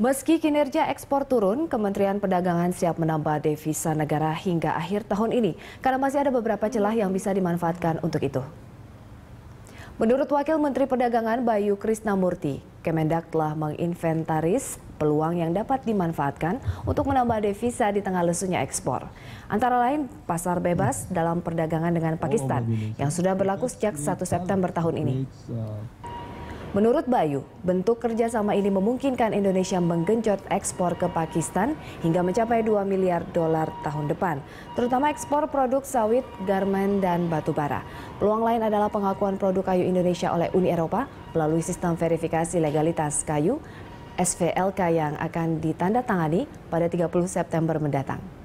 Meski kinerja ekspor turun, Kementerian Perdagangan siap menambah devisa negara hingga akhir tahun ini karena masih ada beberapa celah yang bisa dimanfaatkan untuk itu. Menurut Wakil Menteri Perdagangan Bayu Krisnamurti, Kemendak telah menginventaris peluang yang dapat dimanfaatkan untuk menambah devisa di tengah lesunya ekspor. Antara lain pasar bebas dalam perdagangan dengan oh, Pakistan yang sudah berlaku sejak 1 September tahun ini. Uh, Menurut Bayu, bentuk kerjasama ini memungkinkan Indonesia menggenjot ekspor ke Pakistan hingga mencapai 2 miliar dolar tahun depan, terutama ekspor produk sawit, garmen, dan batu bara. Peluang lain adalah pengakuan produk kayu Indonesia oleh Uni Eropa melalui sistem verifikasi legalitas kayu SVLK yang akan ditandatangani pada 30 September mendatang.